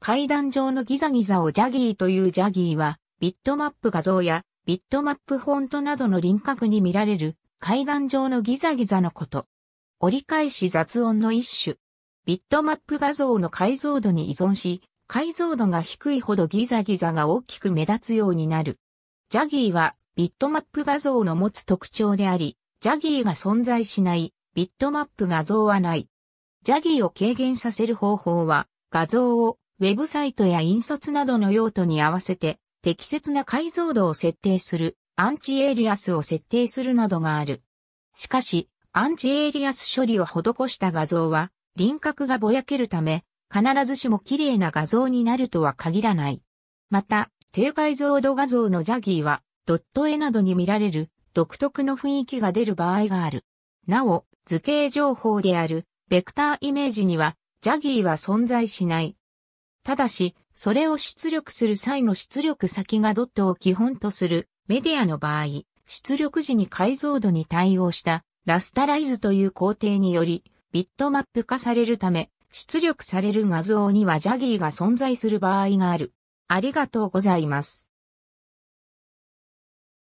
階段上のギザギザをジャギーというジャギーは、ビットマップ画像やビットマップフォントなどの輪郭に見られる階段上のギザギザのこと。折り返し雑音の一種。ビットマップ画像の解像度に依存し、解像度が低いほどギザギザが大きく目立つようになる。ジャギーはビットマップ画像の持つ特徴であり、ジャギーが存在しないビットマップ画像はない。ジャギーを軽減させる方法は、画像をウェブサイトや印刷などの用途に合わせて、適切な解像度を設定する、アンチエイリアスを設定するなどがある。しかし、アンチエイリアス処理を施した画像は、輪郭がぼやけるため、必ずしも綺麗な画像になるとは限らない。また、低解像度画像のジャギーは、ドット絵などに見られる独特の雰囲気が出る場合がある。なお、図形情報であるベクターイメージには、ジャギーは存在しない。ただし、それを出力する際の出力先がドットを基本とするメディアの場合、出力時に解像度に対応したラスタライズという工程により、ビットマップ化されるため、出力される画像にはジャギーが存在する場合がある。ありがとうございます。